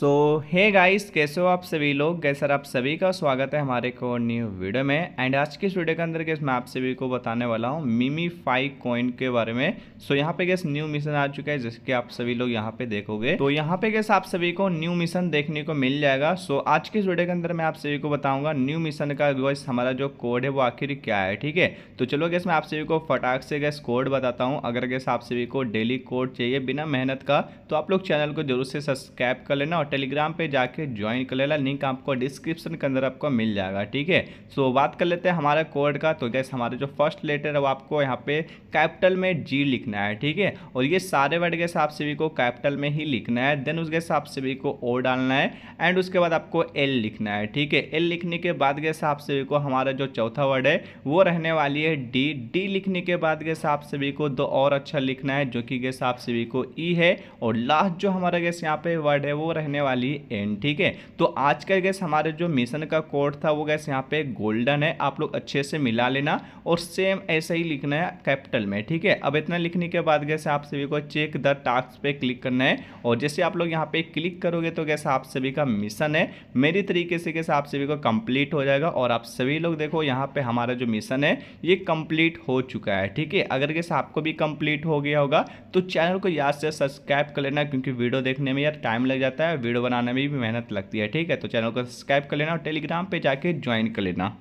सो hey guys कैसे हो आप सभी लोग गए सर आप सभी का स्वागत है हमारे को न्यू वीडियो में एंड आज के इस वीडियो के अंदर गैस मैं आप सभी को बताने वाला हूँ मिमी फाइव कॉइन के बारे में सो so, यहाँ पे गैस न्यू मिशन आ चुका है जिसके आप सभी लोग यहाँ पे देखोगे तो यहाँ पे गैस आप सभी को न्यू मिशन देखने को मिल जाएगा सो so, आज के इस वीडियो के अंदर मैं आप सभी को बताऊंगा न्यू मिशन का गैस हमारा जो कोड है वो आखिर क्या है ठीक है तो चलो गैस मैं आप सभी को फटाक से गैस कोड बताता हूँ अगर गैस आप सभी को डेली कोड चाहिए बिना मेहनत का तो आप लोग चैनल को जरूर से सब्सक्राइब कर लेना और टेलीग्राम पे जाके ज्वाइन कर लेना लिंक आपको डिस्क्रिप्शन के अंदर आपको मिल जाएगा ठीक है सो बात कर लेते हैं हमारे कोड का तो गैस हमारे जो फर्स्ट लेटर है वो आपको यहाँ पे कैपिटल में जी लिखना है ठीक है और ये सारे वर्ड गैस आप सभी को कैपिटल में ही लिखना है देन उसके आप सभी को ओ डालना है एंड उसके बाद आपको एल लिखना है ठीक है एल लिखने के बाद गैस आप सभी को हमारा जो चौथा वर्ड है वो रहने वाली है डी डी लिखने के बाद गैस आप सभी को दो और अच्छा लिखना है जो कि गैस आप सभी को ई e है और लास्ट जो हमारा गैस यहाँ पे वर्ड है वो रहने होने वाली एन ठीक है तो आज का गैस हमारे जो मिशन का कोड था वो गैस यहाँ पे गोल्डन है आप लोग अच्छे से मिला लेना और सेम ऐसे ही लिखना है कैपिटल में ठीक है अब इतना लिखने के बाद गैसे आप सभी को चेक द टास्क पे क्लिक करना है और जैसे आप लोग यहाँ पे क्लिक करोगे तो गैस आप सभी का मिशन है मेरी तरीके से गैस आप सभी को कंप्लीट हो जाएगा और आप सभी लोग देखो यहाँ पे हमारा जो मिशन है ये कंप्लीट हो चुका है ठीक है अगर गैस आपको भी कंप्लीट हो गया होगा तो चैनल को याद से सब्सक्राइब कर लेना क्योंकि वीडियो देखने में यार टाइम लग जाता है वीडियो बनाने में भी मेहनत लगती है ठीक है तो चैनल को सब्सक्राइब कर लेना और टेलीग्राम पर जाके ज्वाइन कर लेना